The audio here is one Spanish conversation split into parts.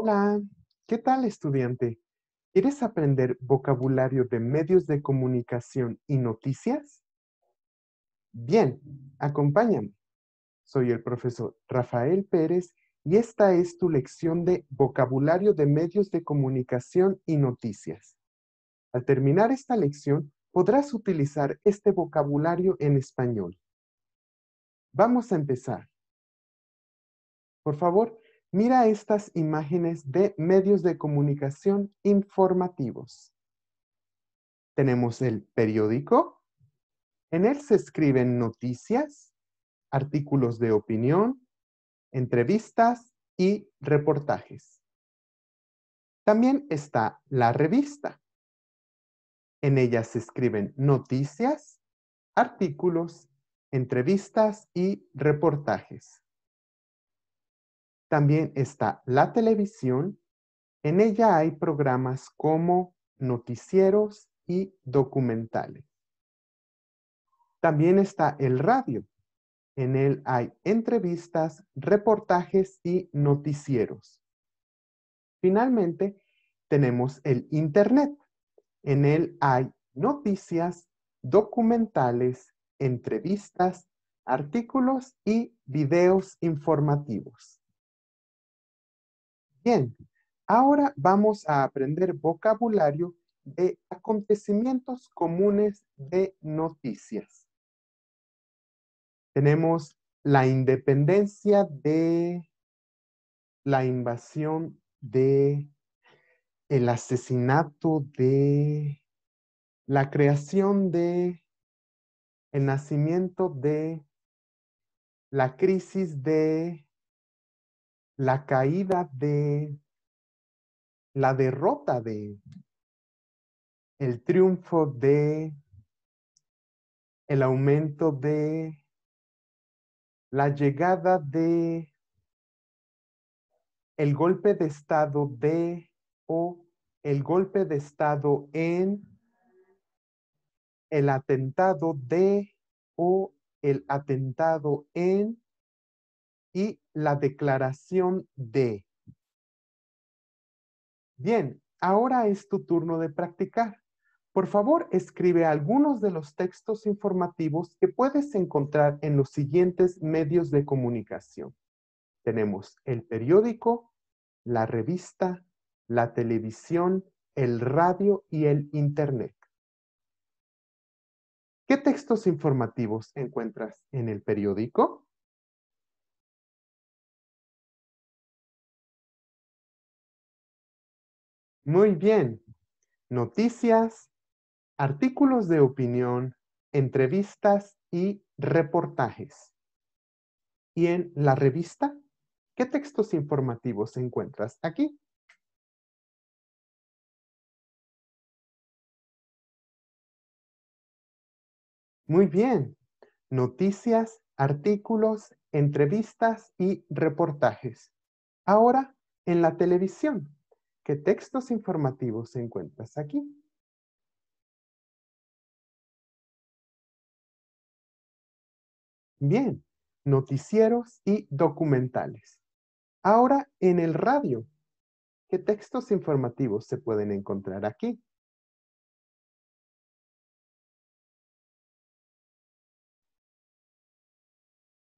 Hola, ¿qué tal estudiante? ¿Quieres aprender vocabulario de medios de comunicación y noticias? Bien, acompáñame. Soy el profesor Rafael Pérez y esta es tu lección de vocabulario de medios de comunicación y noticias. Al terminar esta lección, podrás utilizar este vocabulario en español. Vamos a empezar. Por favor, Mira estas imágenes de medios de comunicación informativos. Tenemos el periódico. En él se escriben noticias, artículos de opinión, entrevistas y reportajes. También está la revista. En ella se escriben noticias, artículos, entrevistas y reportajes. También está la televisión. En ella hay programas como noticieros y documentales. También está el radio. En él hay entrevistas, reportajes y noticieros. Finalmente, tenemos el Internet. En él hay noticias, documentales, entrevistas, artículos y videos informativos. Bien, ahora vamos a aprender vocabulario de acontecimientos comunes de noticias. Tenemos la independencia de la invasión de el asesinato de la creación de el nacimiento de la crisis de la caída de, la derrota de, el triunfo de, el aumento de, la llegada de, el golpe de estado de o el golpe de estado en, el atentado de o el atentado en, y la declaración de. Bien, ahora es tu turno de practicar. Por favor, escribe algunos de los textos informativos que puedes encontrar en los siguientes medios de comunicación. Tenemos el periódico, la revista, la televisión, el radio y el internet. ¿Qué textos informativos encuentras en el periódico? Muy bien. Noticias, artículos de opinión, entrevistas y reportajes. ¿Y en la revista? ¿Qué textos informativos encuentras aquí? Muy bien. Noticias, artículos, entrevistas y reportajes. Ahora, en la televisión. ¿Qué textos informativos encuentras aquí? Bien, noticieros y documentales. Ahora, en el radio, ¿qué textos informativos se pueden encontrar aquí?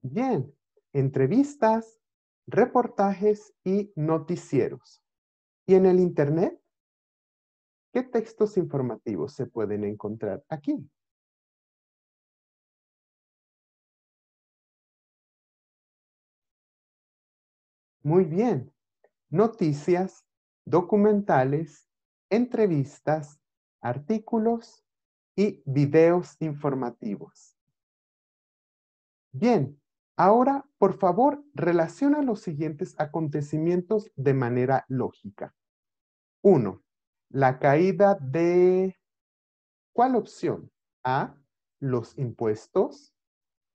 Bien, entrevistas, reportajes y noticieros. Y en el Internet, ¿qué textos informativos se pueden encontrar aquí? Muy bien. Noticias, documentales, entrevistas, artículos y videos informativos. Bien, ahora por favor relaciona los siguientes acontecimientos de manera lógica. 1. la caída de... ¿Cuál opción? A, los impuestos.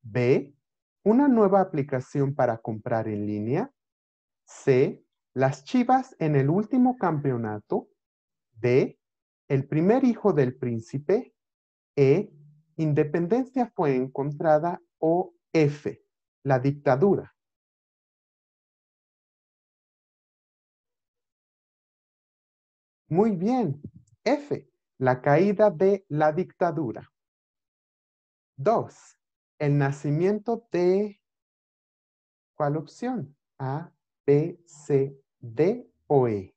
B, una nueva aplicación para comprar en línea. C, las Chivas en el último campeonato. D, el primer hijo del príncipe. E, independencia fue encontrada. O F, la dictadura. Muy bien. F, la caída de la dictadura. Dos, el nacimiento de... ¿Cuál opción? A, B, C, D o E.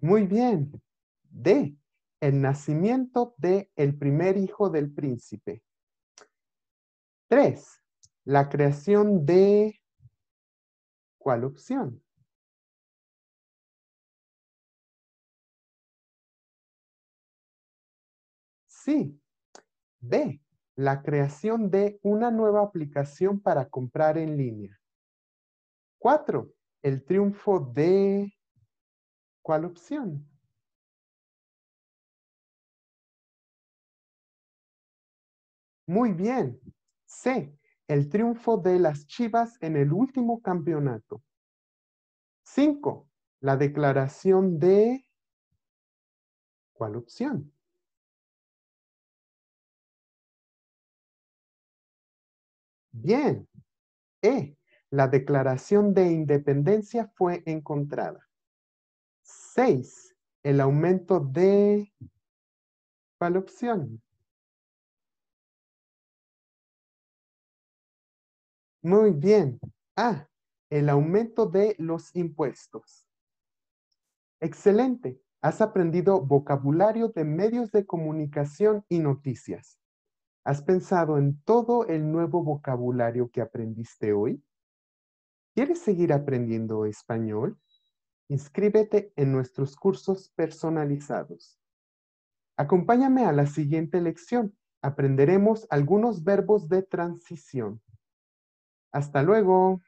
Muy bien. D. El nacimiento de el primer hijo del príncipe. Tres, La creación de ¿Cuál opción? Sí. B. La creación de una nueva aplicación para comprar en línea. Cuatro. El triunfo de... ¿Cuál opción? Muy bien. C el triunfo de las Chivas en el último campeonato. Cinco, la declaración de... ¿Cuál opción? Bien. E. La declaración de independencia fue encontrada. Seis, el aumento de... ¿Cuál opción? Muy bien. Ah, el aumento de los impuestos. Excelente. Has aprendido vocabulario de medios de comunicación y noticias. ¿Has pensado en todo el nuevo vocabulario que aprendiste hoy? ¿Quieres seguir aprendiendo español? Inscríbete en nuestros cursos personalizados. Acompáñame a la siguiente lección. Aprenderemos algunos verbos de transición. Hasta luego.